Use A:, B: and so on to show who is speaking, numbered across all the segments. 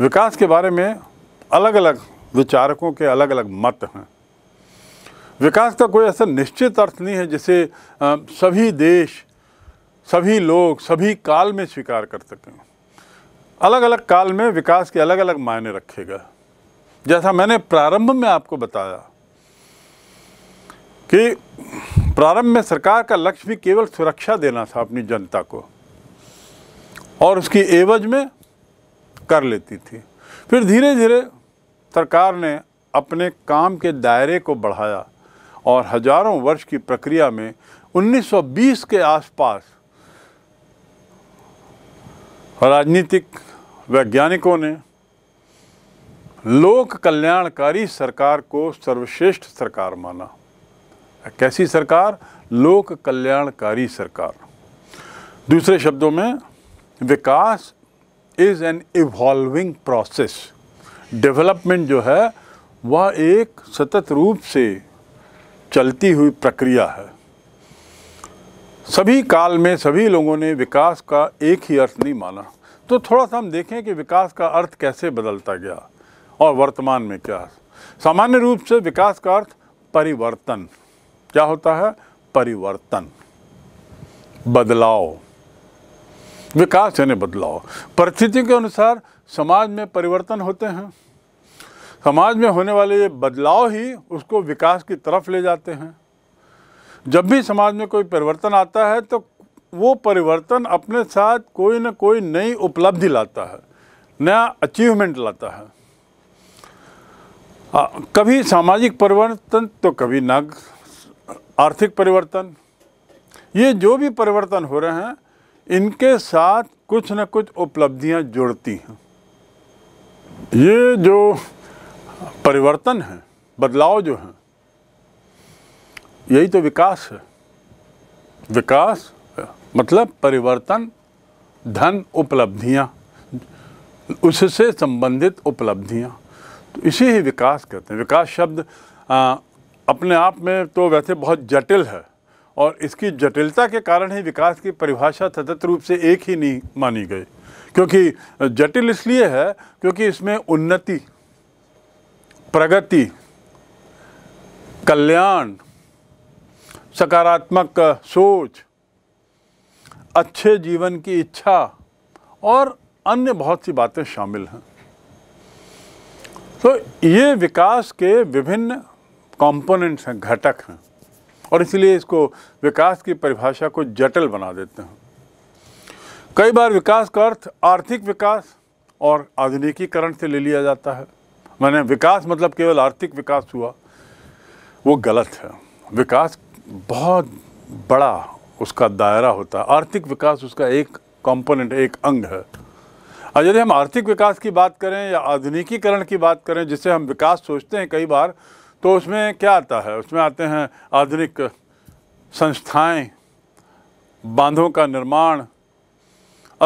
A: विकास के बारे में अलग अलग विचारकों के अलग अलग मत हैं विकास का कोई ऐसा निश्चित अर्थ नहीं है जिसे सभी देश सभी लोग सभी काल में स्वीकार कर सकें अलग अलग काल में विकास के अलग अलग मायने रखेगा जैसा मैंने प्रारंभ में आपको बताया कि प्रारंभ में सरकार का लक्ष्य भी केवल सुरक्षा देना था अपनी जनता को और उसकी एवज में कर लेती थी फिर धीरे धीरे सरकार ने अपने काम के दायरे को बढ़ाया और हजारों वर्ष की प्रक्रिया में 1920 के आसपास राजनीतिक वैज्ञानिकों ने लोक कल्याणकारी सरकार को सर्वश्रेष्ठ सरकार माना कैसी सरकार लोक कल्याणकारी सरकार दूसरे शब्दों में विकास is an evolving process development जो है वह एक सतत रूप से चलती हुई प्रक्रिया है सभी काल में सभी लोगों ने विकास का एक ही अर्थ नहीं माना तो थोड़ा सा हम देखें कि विकास का अर्थ कैसे बदलता गया और वर्तमान में क्या सामान्य रूप से विकास का अर्थ परिवर्तन क्या होता है परिवर्तन बदलाव विकास यानी बदलाव परिस्थिति के अनुसार समाज में परिवर्तन होते हैं समाज में होने वाले ये बदलाव ही उसको विकास की तरफ ले जाते हैं जब भी समाज में कोई परिवर्तन आता है तो वो परिवर्तन अपने साथ कोई ना कोई नई उपलब्धि लाता है नया अचीवमेंट लाता है आ, कभी सामाजिक परिवर्तन तो कभी नग आर्थिक परिवर्तन ये जो भी परिवर्तन हो रहे हैं इनके साथ कुछ न कुछ उपलब्धियां जुड़ती हैं ये जो परिवर्तन है बदलाव जो है यही तो विकास है विकास मतलब परिवर्तन धन उपलब्धियां उससे संबंधित उपलब्धियां तो इसी ही विकास कहते हैं विकास शब्द आ, अपने आप में तो वैसे बहुत जटिल है और इसकी जटिलता के कारण ही विकास की परिभाषा सतत रूप से एक ही नहीं मानी गई क्योंकि जटिल इसलिए है क्योंकि इसमें उन्नति प्रगति कल्याण सकारात्मक सोच अच्छे जीवन की इच्छा और अन्य बहुत सी बातें शामिल हैं तो ये विकास के विभिन्न कंपोनेंट्स हैं घटक हैं और इसलिए इसको विकास की परिभाषा को जटिल बना देते हैं कई बार विकास का अर्थ आर्थिक विकास और आधुनिकीकरण से ले लिया जाता है मैंने विकास मतलब केवल आर्थिक विकास हुआ वो गलत है विकास बहुत बड़ा उसका दायरा होता है आर्थिक विकास उसका एक कंपोनेंट एक अंग है और यदि हम आर्थिक विकास की बात करें या आधुनिकीकरण की बात करें जिसे हम विकास सोचते हैं कई बार तो उसमें क्या आता है उसमें आते हैं आधुनिक संस्थाएं, बांधों का निर्माण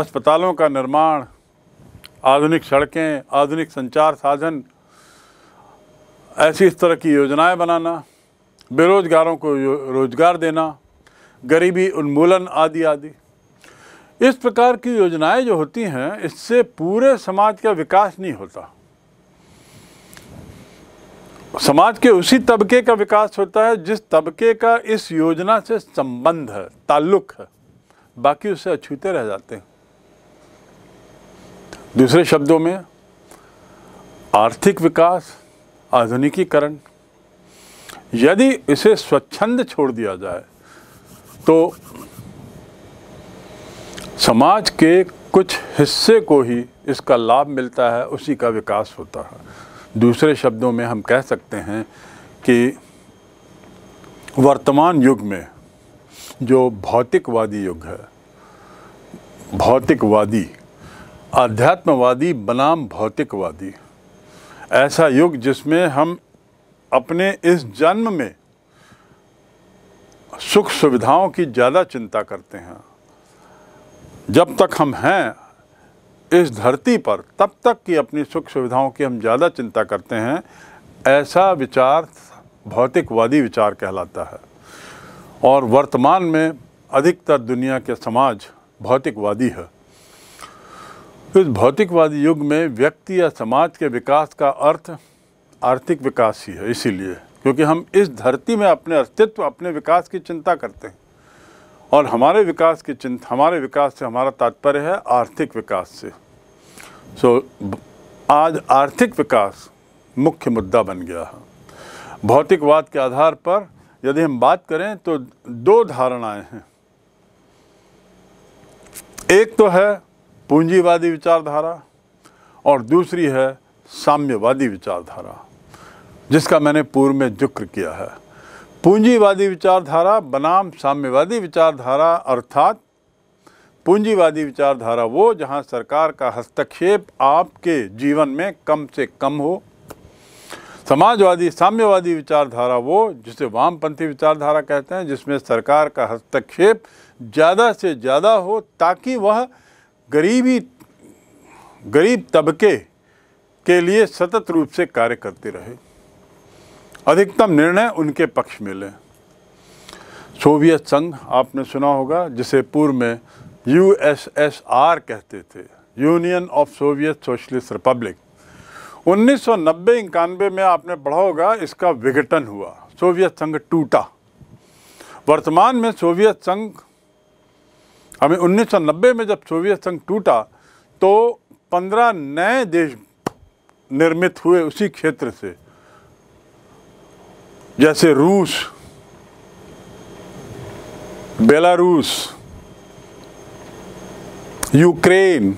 A: अस्पतालों का निर्माण आधुनिक सड़कें आधुनिक संचार साधन ऐसी इस तरह की योजनाएं बनाना बेरोज़गारों को रोज़गार देना गरीबी उन्मूलन आदि आदि इस प्रकार की योजनाएं जो होती हैं इससे पूरे समाज का विकास नहीं होता समाज के उसी तबके का विकास होता है जिस तबके का इस योजना से संबंध है ताल्लुक है बाकी उससे अछूते रह जाते हैं दूसरे शब्दों में आर्थिक विकास आधुनिकीकरण यदि इसे स्वच्छंद छोड़ दिया जाए तो समाज के कुछ हिस्से को ही इसका लाभ मिलता है उसी का विकास होता है दूसरे शब्दों में हम कह सकते हैं कि वर्तमान युग में जो भौतिकवादी युग है भौतिकवादी आध्यात्मवादी बनाम भौतिकवादी ऐसा युग जिसमें हम अपने इस जन्म में सुख सुविधाओं की ज़्यादा चिंता करते हैं जब तक हम हैं इस धरती पर तब तक कि अपनी सुख सुविधाओं की हम ज़्यादा चिंता करते हैं ऐसा विचार भौतिकवादी विचार कहलाता है और वर्तमान में अधिकतर दुनिया के समाज भौतिकवादी है इस भौतिकवादी युग में व्यक्ति या समाज के विकास का अर्थ आर्थिक विकास ही है इसीलिए क्योंकि हम इस धरती में अपने अस्तित्व अपने विकास की चिंता करते हैं और हमारे विकास की चिंता हमारे विकास से हमारा तात्पर्य है आर्थिक विकास से सो so, आज आर्थिक विकास मुख्य मुद्दा बन गया है भौतिकवाद के आधार पर यदि हम बात करें तो दो धारणाएं हैं एक तो है पूंजीवादी विचारधारा और दूसरी है साम्यवादी विचारधारा जिसका मैंने पूर्व में जिक्र किया है पूंजीवादी विचारधारा बनाम साम्यवादी विचारधारा अर्थात पूंजीवादी विचारधारा वो जहां सरकार का हस्तक्षेप आपके जीवन में कम से कम हो समाजवादी साम्यवादी विचारधारा वो जिसे वामपंथी विचारधारा कहते हैं जिसमें सरकार का हस्तक्षेप ज़्यादा से ज़्यादा हो ताकि वह गरीबी गरीब तबके के लिए सतत रूप से कार्य करती रहे अधिकतम निर्णय उनके पक्ष में लें सोवियत संघ आपने सुना होगा जिसे पूर्व में यूएसएसआर कहते थे union of Soviet socialist republic उन्नीस सौ नब्बे में आपने पढ़ा होगा इसका विघटन हुआ सोवियत संघ टूटा वर्तमान में सोवियत संघ हमें नब्बे में जब सोवियत संघ टूटा तो पंद्रह नए देश निर्मित हुए उसी क्षेत्र से जैसे रूस बेलारूस यूक्रेन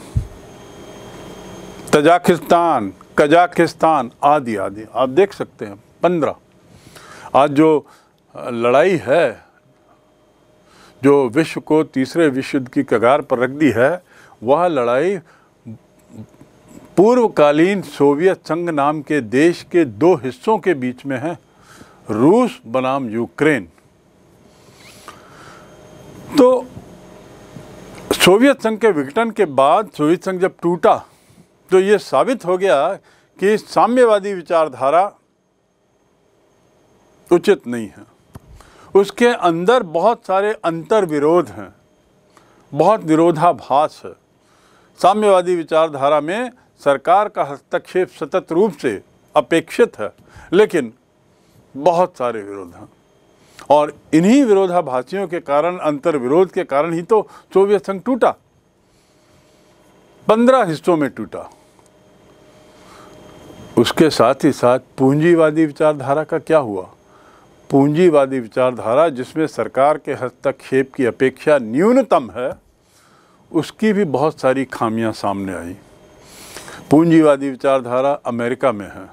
A: तजाकिस्तान कजाकिस्तान आदि आदि आप देख सकते हैं पंद्रह आज जो लड़ाई है जो विश्व को तीसरे विश्व युद्ध की कगार पर रख दी है वह लड़ाई पूर्वकालीन सोवियत संघ नाम के देश के दो हिस्सों के बीच में है रूस बनाम यूक्रेन तो सोवियत संघ के विघटन के बाद सोवियत संघ जब टूटा तो ये साबित हो गया कि साम्यवादी विचारधारा उचित नहीं है उसके अंदर बहुत सारे अंतर विरोध हैं बहुत विरोधाभास है साम्यवादी विचारधारा में सरकार का हस्तक्षेप सतत रूप से अपेक्षित है लेकिन बहुत सारे विरोध हैं और इन्हीं विरोधाभासियों के कारण अंतर विरोध के कारण ही तो सोवियत संघ टूटा पंद्रह हिस्सों में टूटा उसके साथ ही साथ पूंजीवादी विचारधारा का क्या हुआ पूंजीवादी विचारधारा जिसमें सरकार के हस्तक्षेप की अपेक्षा न्यूनतम है उसकी भी बहुत सारी खामियां सामने आई पूंजीवादी विचारधारा अमेरिका में है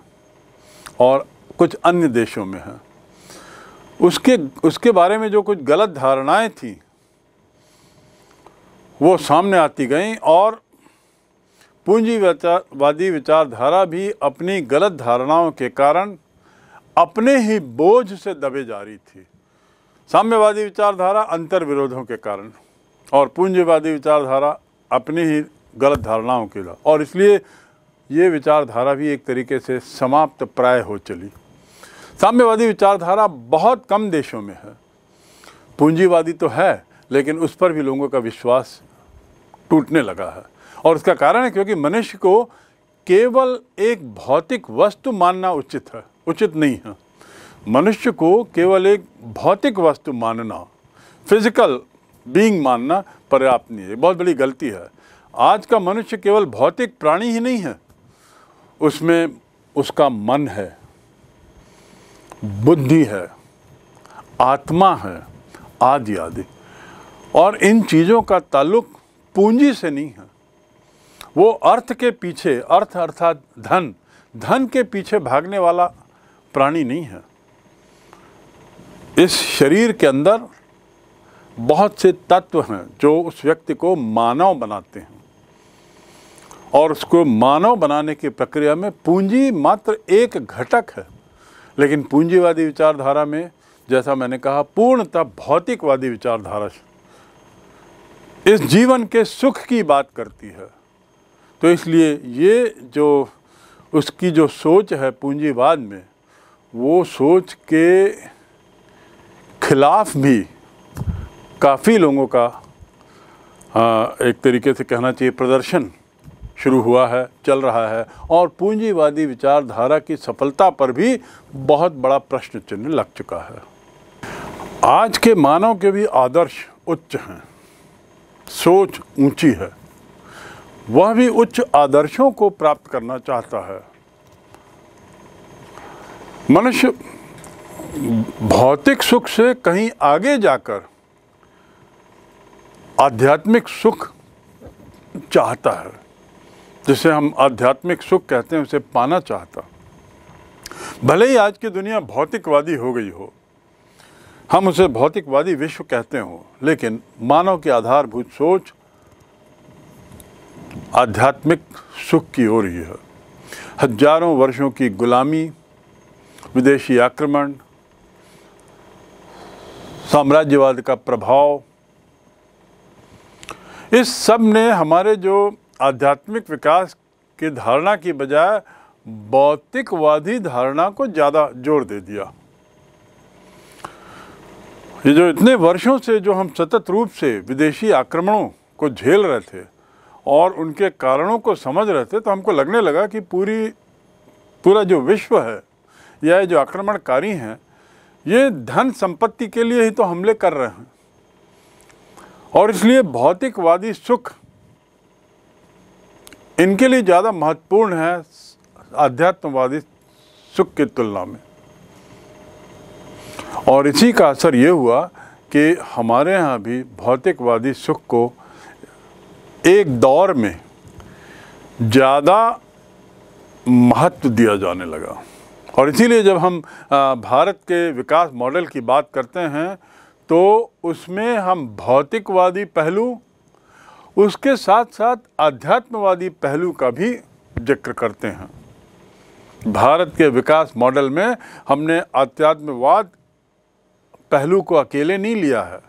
A: और कुछ अन्य देशों में है उसके उसके बारे में जो कुछ गलत धारणाएं थी वो सामने आती गईं और पूंजीवादी विचारधारा भी अपनी गलत धारणाओं के कारण अपने ही बोझ से दबे जा रही थी साम्यवादी विचारधारा अंतर विरोधों के कारण और पूंजीवादी विचारधारा अपनी ही गलत धारणाओं के और इसलिए ये विचारधारा भी एक तरीके से समाप्त प्राय हो चली साम्यवादी विचारधारा बहुत कम देशों में है पूंजीवादी तो है लेकिन उस पर भी लोगों का विश्वास टूटने लगा है और उसका कारण है क्योंकि मनुष्य को केवल एक भौतिक वस्तु मानना उचित है उचित नहीं है मनुष्य को केवल एक भौतिक वस्तु मानना फिजिकल बीइंग मानना पर्याप्त नहीं है बहुत बड़ी गलती है आज का मनुष्य केवल भौतिक प्राणी ही नहीं है उसमें उसका मन है बुद्धि है आत्मा है आदि आदि और इन चीज़ों का ताल्लुक पूंजी से नहीं है वो अर्थ के पीछे अर्थ अर्थात धन धन के पीछे भागने वाला प्राणी नहीं है इस शरीर के अंदर बहुत से तत्व हैं जो उस व्यक्ति को मानव बनाते हैं और उसको मानव बनाने की प्रक्रिया में पूंजी मात्र एक घटक है लेकिन पूंजीवादी विचारधारा में जैसा मैंने कहा पूर्णतः भौतिकवादी विचारधारा इस जीवन के सुख की बात करती है तो इसलिए ये जो उसकी जो सोच है पूंजीवाद में वो सोच के खिलाफ भी काफ़ी लोगों का आ, हाँ, एक तरीके से कहना चाहिए प्रदर्शन शुरू हुआ है चल रहा है और पूंजीवादी विचारधारा की सफलता पर भी बहुत बड़ा प्रश्न चिन्ह लग चुका है आज के मानव के भी आदर्श उच्च हैं सोच ऊंची है वह भी उच्च आदर्शों को प्राप्त करना चाहता है मनुष्य भौतिक सुख से कहीं आगे जाकर आध्यात्मिक सुख चाहता है जिसे हम आध्यात्मिक सुख कहते हैं उसे पाना चाहता भले ही आज की दुनिया भौतिकवादी हो गई हो हम उसे भौतिकवादी विश्व कहते हो लेकिन मानव की आधारभूत सोच आध्यात्मिक सुख की हो रही है हजारों वर्षों की गुलामी विदेशी आक्रमण साम्राज्यवाद का प्रभाव इस सब ने हमारे जो आध्यात्मिक विकास की धारणा की बजाय भौतिकवादी धारणा को ज़्यादा जोर दे दिया ये जो इतने वर्षों से जो हम सतत रूप से विदेशी आक्रमणों को झेल रहे थे और उनके कारणों को समझ रहे थे तो हमको लगने लगा कि पूरी पूरा जो विश्व है या जो आक्रमणकारी हैं ये धन संपत्ति के लिए ही तो हमले कर रहे हैं और इसलिए भौतिकवादी सुख इनके लिए ज़्यादा महत्वपूर्ण है आध्यात्मवादी सुख की तुलना में और इसी का असर ये हुआ कि हमारे यहाँ भी भौतिकवादी सुख को एक दौर में ज़्यादा महत्व दिया जाने लगा और इसीलिए जब हम भारत के विकास मॉडल की बात करते हैं तो उसमें हम भौतिकवादी पहलू उसके साथ साथ आध्यात्मवादी पहलू का भी जिक्र करते हैं भारत के विकास मॉडल में हमने आध्यात्मवाद पहलू को अकेले नहीं लिया है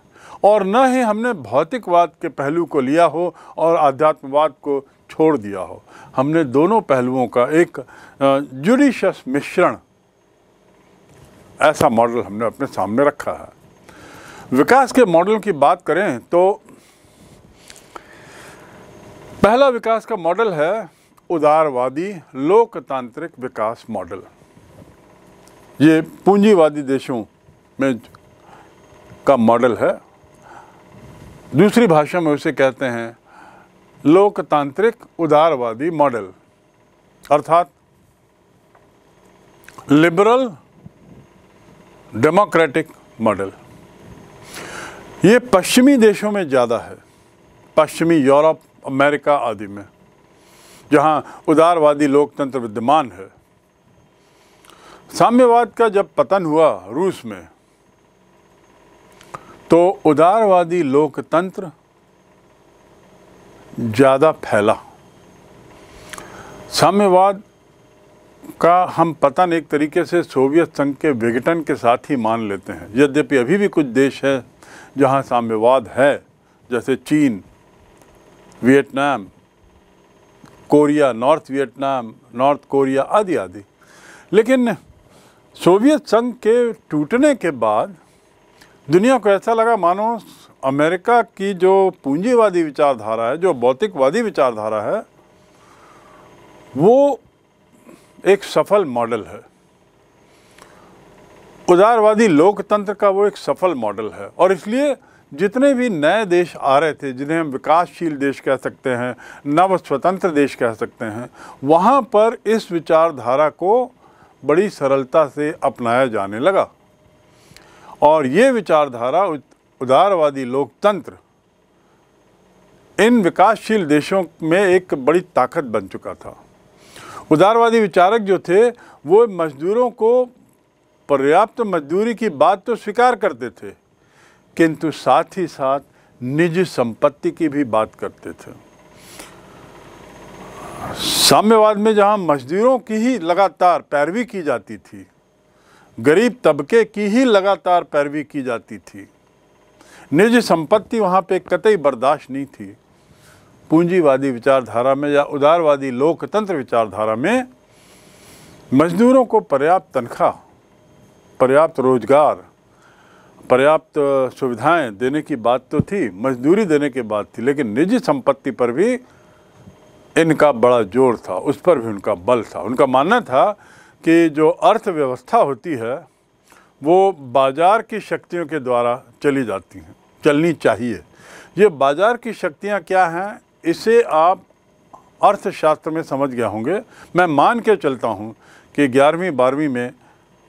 A: और न ही हमने भौतिकवाद के पहलू को लिया हो और आध्यात्मवाद को छोड़ दिया हो हमने दोनों पहलुओं का एक जुडिशस मिश्रण ऐसा मॉडल हमने अपने सामने रखा है विकास के मॉडल की बात करें तो पहला विकास का मॉडल है उदारवादी लोकतांत्रिक विकास मॉडल ये पूंजीवादी देशों में का मॉडल है दूसरी भाषा में उसे कहते हैं लोकतांत्रिक उदारवादी मॉडल अर्थात लिबरल डेमोक्रेटिक मॉडल ये पश्चिमी देशों में ज़्यादा है पश्चिमी यूरोप अमेरिका आदि में जहाँ उदारवादी लोकतंत्र विद्यमान है साम्यवाद का जब पतन हुआ रूस में तो उदारवादी लोकतंत्र ज़्यादा फैला साम्यवाद का हम पतन एक तरीके से सोवियत संघ के विघटन के साथ ही मान लेते हैं यद्यपि अभी भी कुछ देश हैं जहाँ साम्यवाद है जैसे चीन Vietnam Korea North Vietnam North Korea आदि आदि लेकिन सोवियत संघ के टूटने के बाद दुनिया को ऐसा लगा मानो अमेरिका की जो पूंजीवादी विचारधारा है जो भौतिकवादी विचारधारा है वो एक सफल मॉडल है उदारवादी लोकतंत्र का वो एक सफल मॉडल है और इसलिए जितने भी नए देश आ रहे थे जिन्हें हम विकासशील देश कह सकते हैं नव स्वतंत्र देश कह सकते हैं वहाँ पर इस विचारधारा को बड़ी सरलता से अपनाया जाने लगा और ये विचारधारा उदारवादी लोकतंत्र इन विकासशील देशों में एक बड़ी ताकत बन चुका था उदारवादी विचारक जो थे वो मजदूरों को पर्याप्त मजदूरी की बात तो स्वीकार करते थे किंतु साथ ही साथ निज संपत्ति की भी बात करते थे साम्यवाद में जहां मजदूरों की ही लगातार पैरवी की जाती थी गरीब तबके की ही लगातार पैरवी की जाती थी निज संपत्ति वहां पे कतई बर्दाश्त नहीं थी पूंजीवादी विचारधारा में या उदारवादी लोकतंत्र विचारधारा में मजदूरों को पर्याप्त तनख्वाह पर्याप्त रोजगार पर्याप्त सुविधाएं देने की बात तो थी मजदूरी देने की बात थी लेकिन निजी संपत्ति पर भी इनका बड़ा जोर था उस पर भी उनका बल था उनका मानना था कि जो अर्थव्यवस्था होती है वो बाज़ार की शक्तियों के द्वारा चली जाती हैं चलनी चाहिए ये बाज़ार की शक्तियाँ क्या हैं इसे आप अर्थशास्त्र में समझ गया होंगे मैं मान के चलता हूँ कि ग्यारहवीं बारहवीं में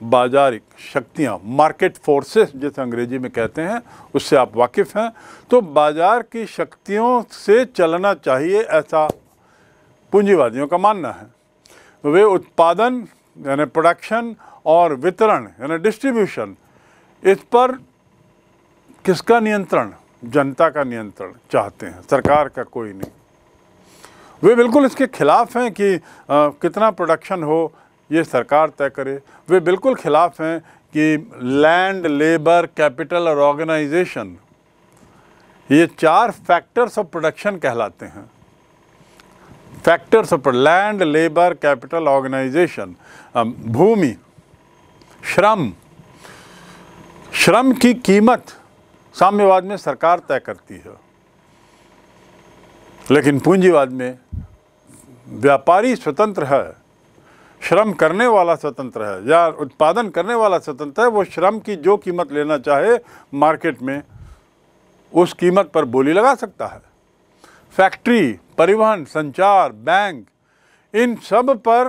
A: बाजारिक शक्तियाँ मार्केट फोर्सेस जैसे अंग्रेजी में कहते हैं उससे आप वाकिफ़ हैं तो बाज़ार की शक्तियों से चलना चाहिए ऐसा पूंजीवादियों का मानना है वे उत्पादन यानी प्रोडक्शन और वितरण यानी डिस्ट्रीब्यूशन इस पर किसका नियंत्रण जनता का नियंत्रण चाहते हैं सरकार का कोई नहीं वे बिल्कुल इसके खिलाफ हैं कि आ, कितना प्रोडक्शन हो ये सरकार तय करे वे बिल्कुल खिलाफ हैं कि लैंड लेबर कैपिटल और ऑर्गेनाइजेशन ये चार फैक्टर्स ऑफ प्रोडक्शन कहलाते हैं factors of land labour capital organisation भूमि श्रम श्रम की कीमत साम्यवाद में सरकार तय करती है लेकिन पूंजीवाद में व्यापारी स्वतंत्र है श्रम करने वाला स्वतंत्र है या उत्पादन करने वाला स्वतंत्र है वो श्रम की जो कीमत लेना चाहे मार्केट में उस कीमत पर बोली लगा सकता है फैक्ट्री परिवहन संचार बैंक इन सब पर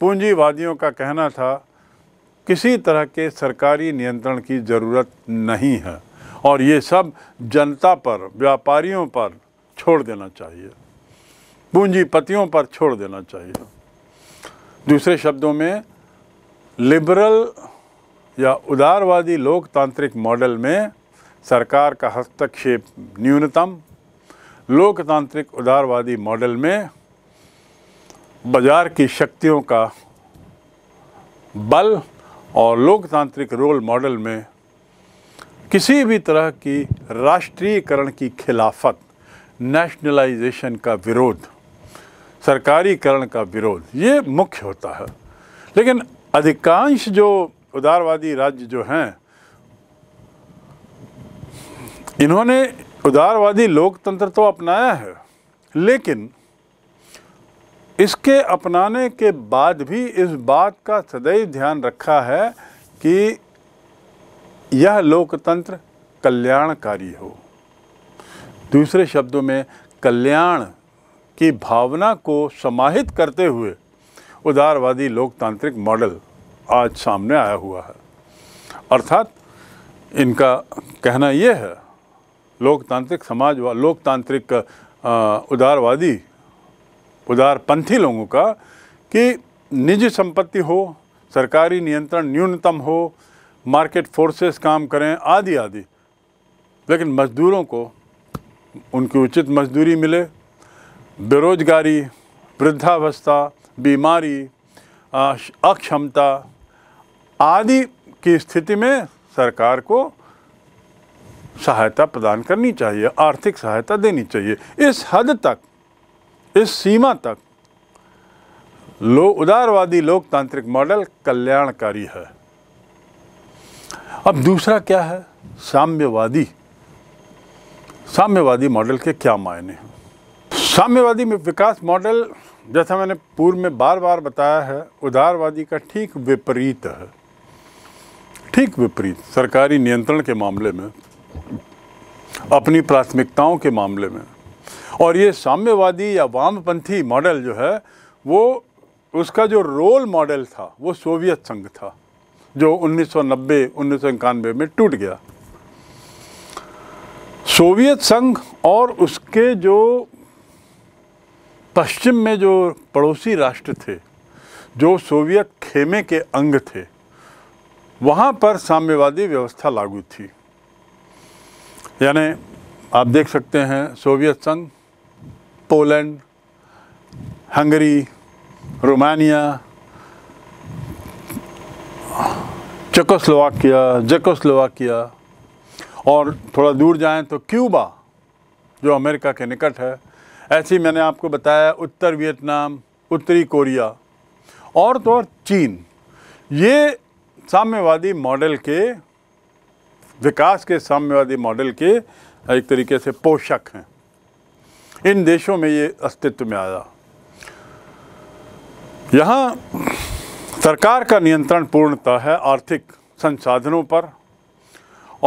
A: पूंजीवादियों का कहना था किसी तरह के सरकारी नियंत्रण की ज़रूरत नहीं है और ये सब जनता पर व्यापारियों पर छोड़ देना चाहिए पूंजीपतियों पर छोड़ देना चाहिए दूसरे शब्दों में लिबरल या उदारवादी लोकतांत्रिक मॉडल में सरकार का हस्तक्षेप न्यूनतम लोकतांत्रिक उदारवादी मॉडल में बाजार की शक्तियों का बल और लोकतांत्रिक रोल मॉडल में किसी भी तरह की राष्ट्रीयकरण की खिलाफत नेशनलाइजेशन का विरोध सरकारीकरण का विरोध ये मुख्य होता है लेकिन अधिकांश जो उदारवादी राज्य जो हैं इन्होंने उदारवादी लोकतंत्र तो अपनाया है लेकिन इसके अपनाने के बाद भी इस बात का सदैव ध्यान रखा है कि यह लोकतंत्र कल्याणकारी हो दूसरे शब्दों में कल्याण की भावना को समाहित करते हुए उदारवादी लोकतांत्रिक मॉडल आज सामने आया हुआ है अर्थात इनका कहना यह है लोकतांत्रिक समाज व लोकतांत्रिक उदारवादी उदारपंथी लोगों का कि निजी संपत्ति हो सरकारी नियंत्रण न्यूनतम हो मार्केट फोर्सेस काम करें आदि आदि लेकिन मजदूरों को उनकी उचित मजदूरी मिले बेरोजगारी वृद्धावस्था बीमारी अक्षमता आदि की स्थिति में सरकार को सहायता प्रदान करनी चाहिए आर्थिक सहायता देनी चाहिए इस हद तक इस सीमा तक लो उदारवादी लोकतांत्रिक मॉडल कल्याणकारी है अब दूसरा क्या है साम्यवादी साम्यवादी मॉडल के क्या मायने हैं साम्यवादी में विकास मॉडल जैसा मैंने पूर्व में बार बार बताया है उदारवादी का ठीक विपरीत है ठीक विपरीत सरकारी नियंत्रण के मामले में अपनी प्राथमिकताओं के मामले में और ये साम्यवादी या वामपंथी मॉडल जो है वो उसका जो रोल मॉडल था वो सोवियत संघ था जो 1990 सौ में टूट गया सोवियत संघ और उसके जो पश्चिम में जो पड़ोसी राष्ट्र थे जो सोवियत खेमे के अंग थे वहाँ पर साम्यवादी व्यवस्था लागू थी यानी आप देख सकते हैं सोवियत संघ Poland Hungary Romania Czechoslovakia Czechoslovakia और थोड़ा दूर जाएं तो क्यूबा जो अमेरिका के निकट है ऐसे ही मैंने आपको बताया उत्तर वियतनाम उत्तरी कोरिया और तो और चीन ये साम्यवादी मॉडल के विकास के साम्यवादी मॉडल के एक तरीके से पोषक हैं इन देशों में ये अस्तित्व में आया यहाँ सरकार का नियंत्रण पूर्णतः है आर्थिक संसाधनों पर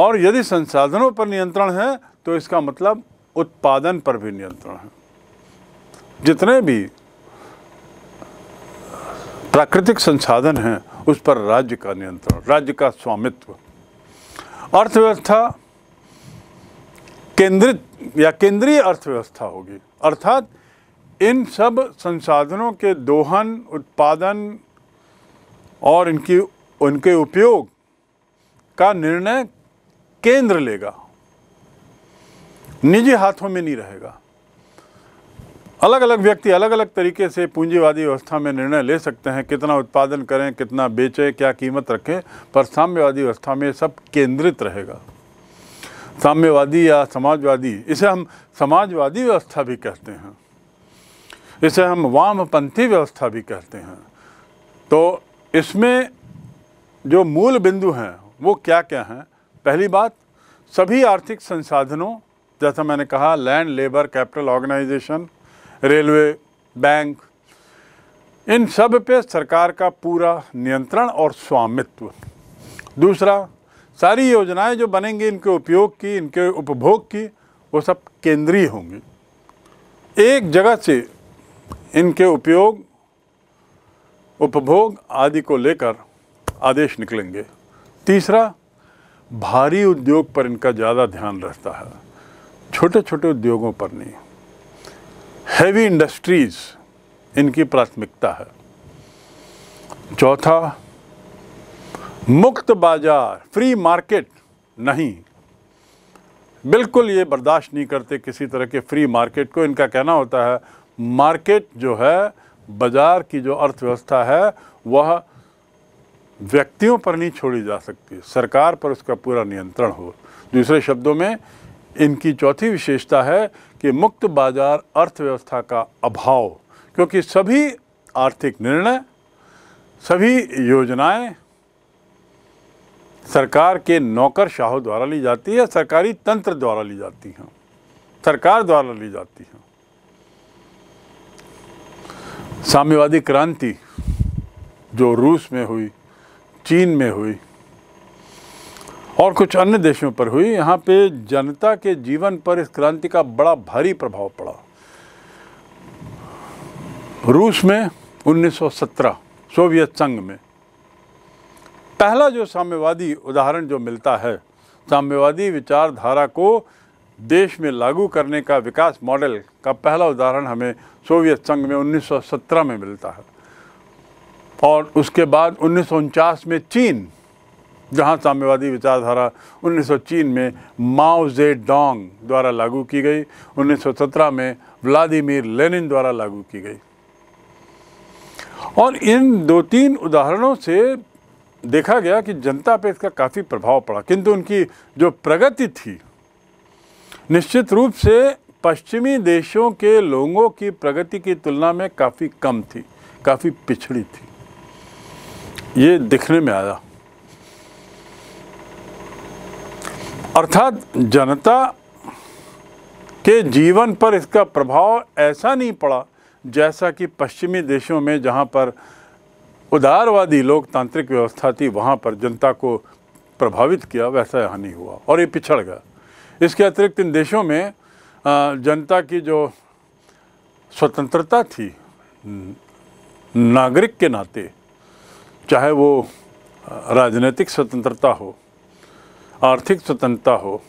A: और यदि संसाधनों पर नियंत्रण है तो इसका मतलब उत्पादन पर भी नियंत्रण है जितने भी प्राकृतिक संसाधन हैं उस पर राज्य का नियंत्रण राज्य का स्वामित्व अर्थव्यवस्था केंद्रित या केंद्रीय अर्थव्यवस्था होगी अर्थात इन सब संसाधनों के दोहन उत्पादन और इनकी उनके उपयोग का निर्णय केंद्र लेगा निजी हाथों में नहीं रहेगा अलग अलग व्यक्ति अलग अलग तरीके से पूंजीवादी व्यवस्था में निर्णय ले सकते हैं कितना उत्पादन करें कितना बेचें क्या कीमत रखें पर साम्यवादी व्यवस्था में सब केंद्रित रहेगा साम्यवादी या समाजवादी इसे हम समाजवादी व्यवस्था भी कहते हैं इसे हम वामपंथी व्यवस्था भी कहते हैं तो इसमें जो मूल बिंदु हैं वो क्या क्या हैं पहली बात सभी आर्थिक संसाधनों जैसा मैंने कहा land labour capital organisation railway bank इन सब पे सरकार का पूरा नियंत्रण और स्वामित्व दूसरा सारी योजनाएं जो बनेंगी इनके उपयोग की इनके उपभोग की वो सब केंद्रीय होंगी एक जगह से इनके उपयोग उपभोग आदि को लेकर आदेश निकलेंगे तीसरा भारी उद्योग पर इनका ज़्यादा ध्यान रहता है छोटे छोटे उद्योगों पर नहीं हैवी इंडस्ट्रीज़ इनकी प्राथमिकता है चौथा मुक्त बाजार फ्री मार्केट नहीं बिल्कुल ये बर्दाश्त नहीं करते किसी तरह के फ्री मार्केट को इनका कहना होता है मार्केट जो है बाज़ार की जो अर्थव्यवस्था है वह व्यक्तियों पर नहीं छोड़ी जा सकती सरकार पर उसका पूरा नियंत्रण हो दूसरे शब्दों में इनकी चौथी विशेषता है कि मुक्त बाजार अर्थव्यवस्था का अभाव क्योंकि सभी आर्थिक निर्णय सभी योजनाएं सरकार के नौकर शाहों द्वारा ली जाती है सरकारी तंत्र द्वारा ली जाती हैं सरकार द्वारा ली जाती हैं साम्यवादी क्रांति जो रूस में हुई चीन में हुई और कुछ अन्य देशों पर हुई यहाँ पे जनता के जीवन पर इस क्रांति का बड़ा भारी प्रभाव पड़ा रूस में 1917 सोवियत संघ में पहला जो साम्यवादी उदाहरण जो मिलता है साम्यवादी विचारधारा को देश में लागू करने का विकास मॉडल का पहला उदाहरण हमें सोवियत संघ में 1917 में मिलता है और उसके बाद उन्नीस में चीन जहाँ साम्यवादी विचारधारा 1903 में माओ जे डोंग द्वारा लागू की गई 1917 में व्लादिमीर लेनिन द्वारा लागू की गई और इन दो तीन उदाहरणों से देखा गया कि जनता पे इसका काफ़ी प्रभाव पड़ा किंतु उनकी जो प्रगति थी निश्चित रूप से पश्चिमी देशों के लोगों की प्रगति की तुलना में काफ़ी कम थी काफ़ी पिछड़ी थी ये दिखने में आया अर्थात जनता के जीवन पर इसका प्रभाव ऐसा नहीं पड़ा जैसा कि पश्चिमी देशों में जहाँ पर उदारवादी लोकतांत्रिक व्यवस्था थी वहाँ पर जनता को प्रभावित किया वैसा यहाँ नहीं हुआ और ये पिछड़ गया इसके अतिरिक्त इन देशों में जनता की जो स्वतंत्रता थी नागरिक के नाते चाहे वो राजनीतिक स्वतंत्रता हो आर्थिक स्वतंत्रता हो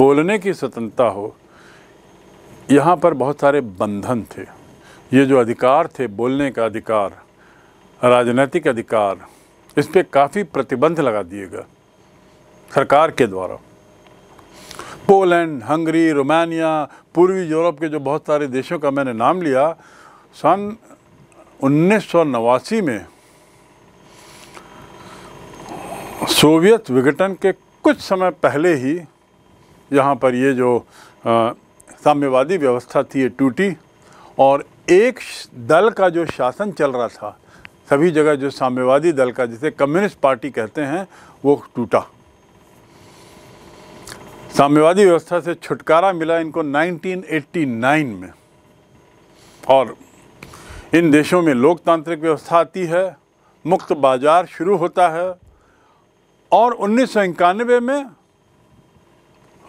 A: बोलने की स्वतंत्रता हो यहाँ पर बहुत सारे बंधन थे ये जो अधिकार थे बोलने का अधिकार राजनीतिक अधिकार इस पर काफ़ी प्रतिबंध लगा दिए गए सरकार के द्वारा पोलैंड हंगरी रोमानिया पूर्वी यूरोप के जो बहुत सारे देशों का मैंने नाम लिया सन उन्नीस में सोवियत विघटन के कुछ समय पहले ही यहाँ पर ये जो साम्यवादी व्यवस्था थी ये टूटी और एक दल का जो शासन चल रहा था सभी जगह जो साम्यवादी दल का जिसे कम्युनिस्ट पार्टी कहते हैं वो टूटा साम्यवादी व्यवस्था से छुटकारा मिला इनको 1989 में और इन देशों में लोकतांत्रिक व्यवस्था आती है मुक्त बाजार शुरू होता है और उन्नीस में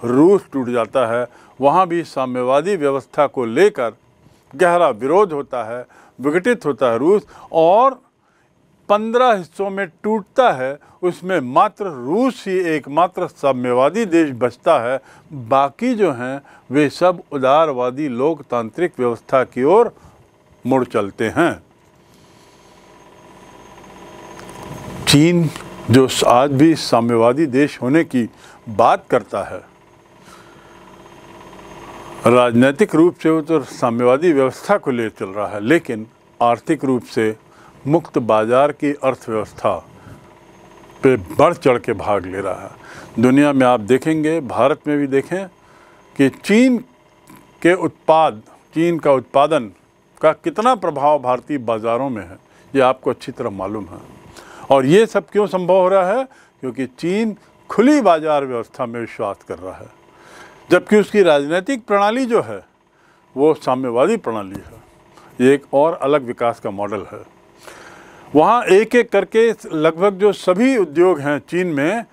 A: रूस टूट जाता है वहाँ भी साम्यवादी व्यवस्था को लेकर गहरा विरोध होता है विघटित होता है रूस और पंद्रह हिस्सों में टूटता है उसमें मात्र रूस ही एकमात्र साम्यवादी देश बचता है बाकी जो हैं वे सब उदारवादी लोकतांत्रिक व्यवस्था की ओर मुड़ चलते हैं चीन जो आज भी साम्यवादी देश होने की बात करता है राजनीतिक रूप से वो तो साम्यवादी व्यवस्था को ले चल रहा है लेकिन आर्थिक रूप से मुक्त बाजार की अर्थव्यवस्था पे बढ़ चढ़ के भाग ले रहा है दुनिया में आप देखेंगे भारत में भी देखें कि चीन के उत्पाद चीन का उत्पादन का कितना प्रभाव भारतीय बाज़ारों में है ये आपको अच्छी तरह मालूम है और ये सब क्यों संभव हो रहा है क्योंकि चीन खुली बाजार व्यवस्था में विश्वास कर रहा है जबकि उसकी राजनीतिक प्रणाली जो है वो साम्यवादी प्रणाली है ये एक और अलग विकास का मॉडल है वहाँ एक एक करके लगभग जो सभी उद्योग हैं चीन में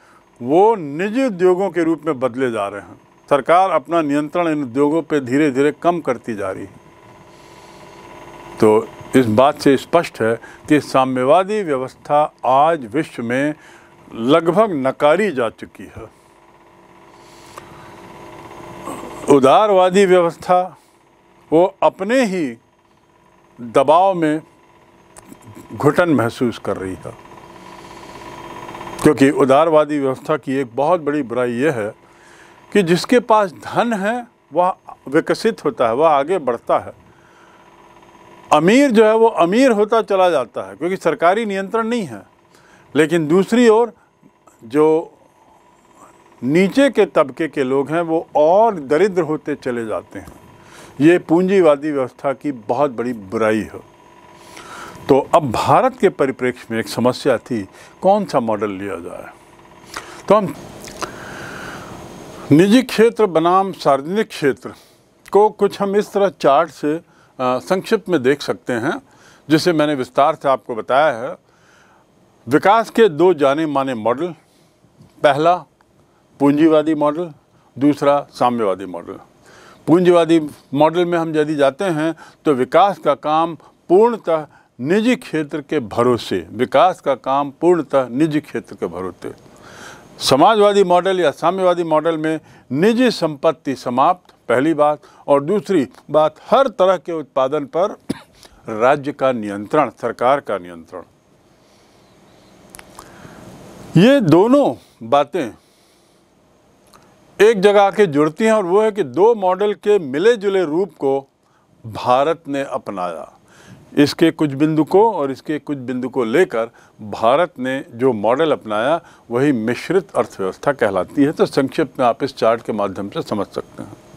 A: वो निजी उद्योगों के रूप में बदले जा रहे हैं सरकार अपना नियंत्रण इन उद्योगों पर धीरे धीरे कम करती जा रही है तो इस बात से स्पष्ट है कि साम्यवादी व्यवस्था आज विश्व में लगभग नकारी जा चुकी है उदारवादी व्यवस्था वो अपने ही दबाव में घुटन महसूस कर रही है क्योंकि उदारवादी व्यवस्था की एक बहुत बड़ी बुराई यह है कि जिसके पास धन है वह विकसित होता है वह आगे बढ़ता है अमीर जो है वो अमीर होता चला जाता है क्योंकि सरकारी नियंत्रण नहीं है लेकिन दूसरी ओर जो नीचे के तबके के लोग हैं वो और दरिद्र होते चले जाते हैं ये पूंजीवादी व्यवस्था की बहुत बड़ी बुराई है तो अब भारत के परिप्रेक्ष्य में एक समस्या थी कौन सा मॉडल लिया जाए तो हम निजी क्षेत्र बनाम सार्वजनिक क्षेत्र को कुछ हम इस तरह चार्ट से संक्षिप्त में देख सकते हैं जिसे मैंने विस्तार से आपको बताया है विकास के दो जाने माने मॉडल पहला पूंजीवादी मॉडल दूसरा साम्यवादी मॉडल पूंजीवादी मॉडल में हम यदि जाते हैं तो विकास का काम पूर्णतः निजी क्षेत्र के भरोसे विकास का काम पूर्णतः निजी क्षेत्र के भरोसे समाजवादी मॉडल या साम्यवादी मॉडल में निजी संपत्ति समाप्त पहली बात और दूसरी बात हर तरह के उत्पादन पर राज्य का नियंत्रण सरकार का नियंत्रण ये दोनों बातें एक जगह आके जुड़ती हैं और वो है कि दो मॉडल के मिले जुले रूप को भारत ने अपनाया इसके कुछ बिंदु को और इसके कुछ बिंदु को लेकर भारत ने जो मॉडल अपनाया वही मिश्रित अर्थव्यवस्था कहलाती है तो संक्षिप्त में आप इस चार्ट के माध्यम से समझ सकते हैं